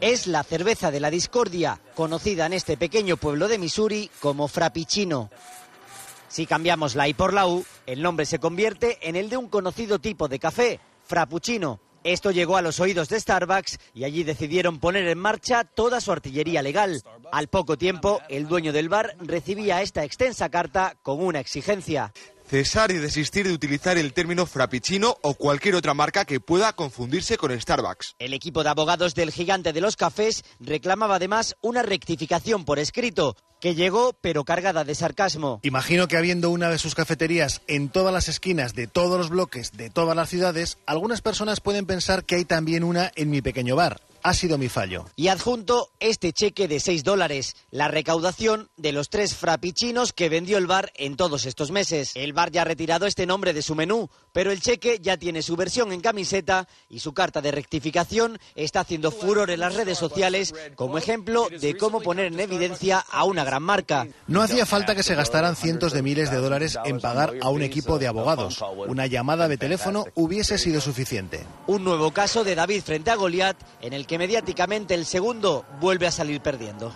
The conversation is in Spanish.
Es la cerveza de la discordia, conocida en este pequeño pueblo de Missouri como frappuccino. Si cambiamos la I por la U, el nombre se convierte en el de un conocido tipo de café, frappuccino. Esto llegó a los oídos de Starbucks y allí decidieron poner en marcha toda su artillería legal. Al poco tiempo, el dueño del bar recibía esta extensa carta con una exigencia. Cesar y desistir de utilizar el término frappuccino o cualquier otra marca que pueda confundirse con Starbucks. El equipo de abogados del gigante de los cafés reclamaba además una rectificación por escrito, que llegó pero cargada de sarcasmo. Imagino que habiendo una de sus cafeterías en todas las esquinas de todos los bloques de todas las ciudades, algunas personas pueden pensar que hay también una en mi pequeño bar ha sido mi fallo. Y adjunto este cheque de 6 dólares, la recaudación de los tres frappichinos que vendió el bar en todos estos meses. El bar ya ha retirado este nombre de su menú, pero el cheque ya tiene su versión en camiseta y su carta de rectificación está haciendo furor en las redes sociales como ejemplo de cómo poner en evidencia a una gran marca. No hacía falta que se gastaran cientos de miles de dólares en pagar a un equipo de abogados. Una llamada de teléfono hubiese sido suficiente. Un nuevo caso de David frente a Goliat en el que mediáticamente el segundo vuelve a salir perdiendo.